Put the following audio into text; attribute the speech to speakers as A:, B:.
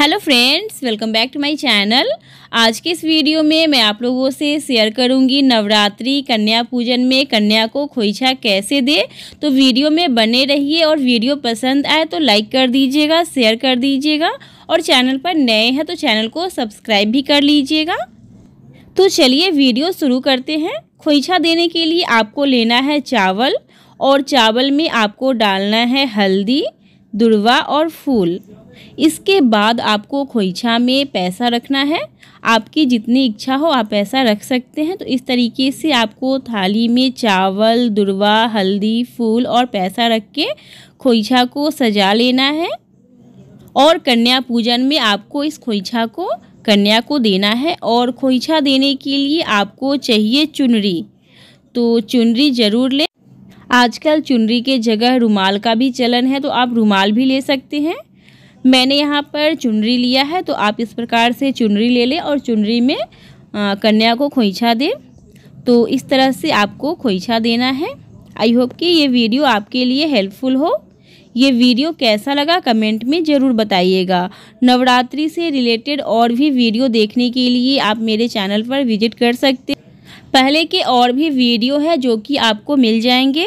A: hello friends welcome back to my channel आज के इस वीडियो में मैं आप लोगों से शेयर करूंगी नवरात्रि कन्या पूजन में कन्या को खोईछा कैसे दे तो वीडियो में बने रहिए और वीडियो पसंद आए तो लाइक कर दीजिएगा शेयर कर दीजिएगा और चैनल पर नए हैं तो चैनल को सब्सक्राइब भी कर लीजिएगा तो चलिए वीडियो शुरू करते हैं खोइछा देने के लिए आपको लेना है चावल और चावल में आपको डालना है हल्दी दुर्वा और फूल इसके बाद आपको खोइछा में पैसा रखना है आपकी जितनी इच्छा हो आप पैसा रख सकते हैं तो इस तरीके से आपको थाली में चावल दुर्वा हल्दी फूल और पैसा रख के खोइछा को सजा लेना है और कन्या पूजन में आपको इस खोइछा को कन्या को देना है और खोइछा देने के लिए आपको चाहिए चुनरी तो चुनरी ज़रूर लें आजकल चुनरी के जगह रुमाल का भी चलन है तो आप रुमाल भी ले सकते हैं मैंने यहाँ पर चुनरी लिया है तो आप इस प्रकार से चुनरी ले लें और चुनरी में आ, कन्या को खोइछा दें तो इस तरह से आपको खोइछा देना है आई होप कि ये वीडियो आपके लिए हेल्पफुल हो ये वीडियो कैसा लगा कमेंट में ज़रूर बताइएगा नवरात्रि से रिलेटेड और भी वीडियो देखने के लिए आप मेरे चैनल पर विजिट कर सकते पहले के और भी वीडियो है जो कि आपको मिल जाएंगे